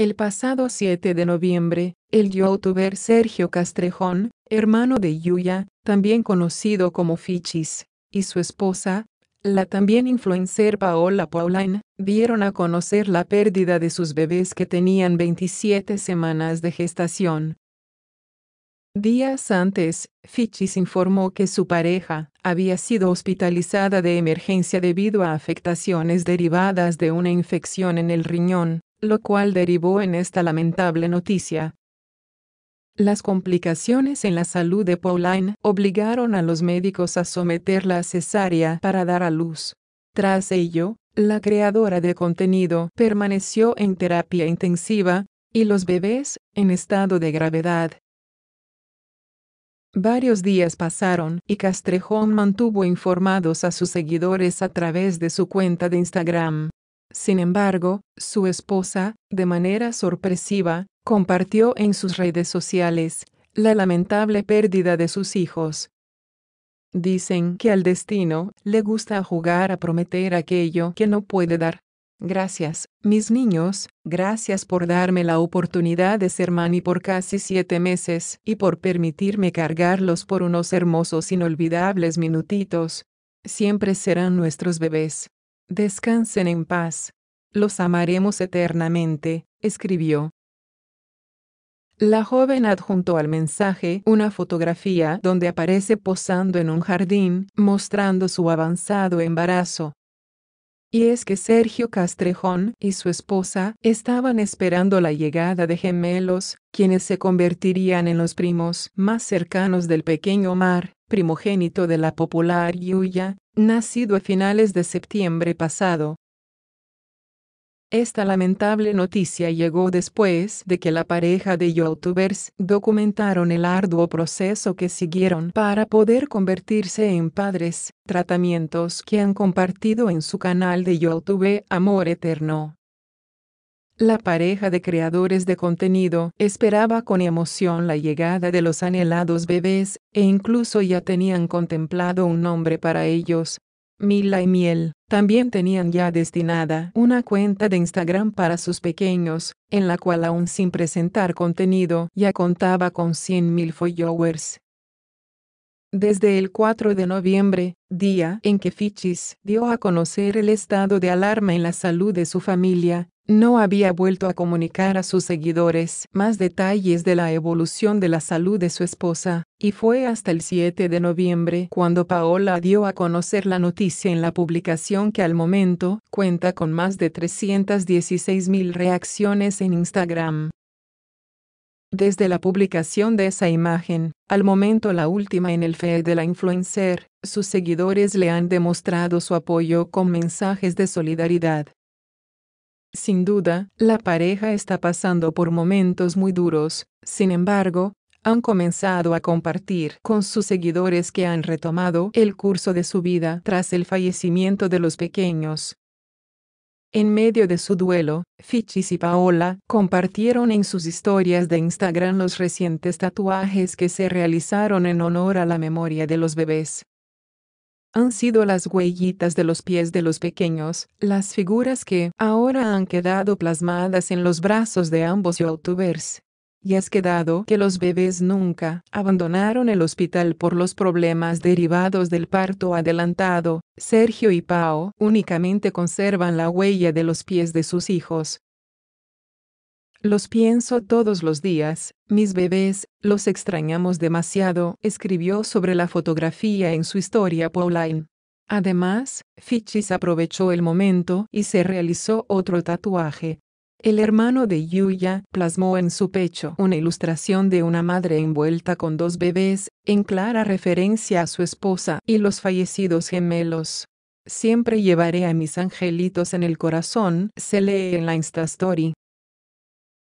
El pasado 7 de noviembre, el youtuber Sergio Castrejón, hermano de Yuya, también conocido como Fichis, y su esposa, la también influencer Paola Pauline, dieron a conocer la pérdida de sus bebés que tenían 27 semanas de gestación. Días antes, Fichis informó que su pareja había sido hospitalizada de emergencia debido a afectaciones derivadas de una infección en el riñón, lo cual derivó en esta lamentable noticia. Las complicaciones en la salud de Pauline obligaron a los médicos a someterla a cesárea para dar a luz. Tras ello, la creadora de contenido permaneció en terapia intensiva, y los bebés, en estado de gravedad. Varios días pasaron y Castrejón mantuvo informados a sus seguidores a través de su cuenta de Instagram. Sin embargo, su esposa, de manera sorpresiva, compartió en sus redes sociales la lamentable pérdida de sus hijos. Dicen que al destino le gusta jugar a prometer aquello que no puede dar. Gracias, mis niños, gracias por darme la oportunidad de ser mani por casi siete meses y por permitirme cargarlos por unos hermosos inolvidables minutitos. Siempre serán nuestros bebés. Descansen en paz. Los amaremos eternamente, escribió. La joven adjuntó al mensaje una fotografía donde aparece posando en un jardín, mostrando su avanzado embarazo. Y es que Sergio Castrejón y su esposa estaban esperando la llegada de gemelos, quienes se convertirían en los primos más cercanos del pequeño Mar, primogénito de la popular Yuya, nacido a finales de septiembre pasado. Esta lamentable noticia llegó después de que la pareja de youtubers documentaron el arduo proceso que siguieron para poder convertirse en padres, tratamientos que han compartido en su canal de YouTube Amor Eterno. La pareja de creadores de contenido esperaba con emoción la llegada de los anhelados bebés, e incluso ya tenían contemplado un nombre para ellos, Mila y Miel, también tenían ya destinada una cuenta de Instagram para sus pequeños, en la cual aún sin presentar contenido ya contaba con 100.000 followers. Desde el 4 de noviembre, día en que Fichis dio a conocer el estado de alarma en la salud de su familia, no había vuelto a comunicar a sus seguidores más detalles de la evolución de la salud de su esposa, y fue hasta el 7 de noviembre cuando Paola dio a conocer la noticia en la publicación que al momento cuenta con más de 316.000 reacciones en Instagram. Desde la publicación de esa imagen, al momento la última en el feed de la influencer, sus seguidores le han demostrado su apoyo con mensajes de solidaridad, sin duda, la pareja está pasando por momentos muy duros, sin embargo, han comenzado a compartir con sus seguidores que han retomado el curso de su vida tras el fallecimiento de los pequeños. En medio de su duelo, Fichis y Paola compartieron en sus historias de Instagram los recientes tatuajes que se realizaron en honor a la memoria de los bebés han sido las huellitas de los pies de los pequeños, las figuras que ahora han quedado plasmadas en los brazos de ambos youtubers. Y es quedado que los bebés nunca abandonaron el hospital por los problemas derivados del parto adelantado. Sergio y Pao únicamente conservan la huella de los pies de sus hijos, los pienso todos los días, mis bebés, los extrañamos demasiado, escribió sobre la fotografía en su historia Pauline. Además, Fichis aprovechó el momento y se realizó otro tatuaje. El hermano de Yuya plasmó en su pecho una ilustración de una madre envuelta con dos bebés, en clara referencia a su esposa y los fallecidos gemelos. Siempre llevaré a mis angelitos en el corazón, se lee en la Instastory.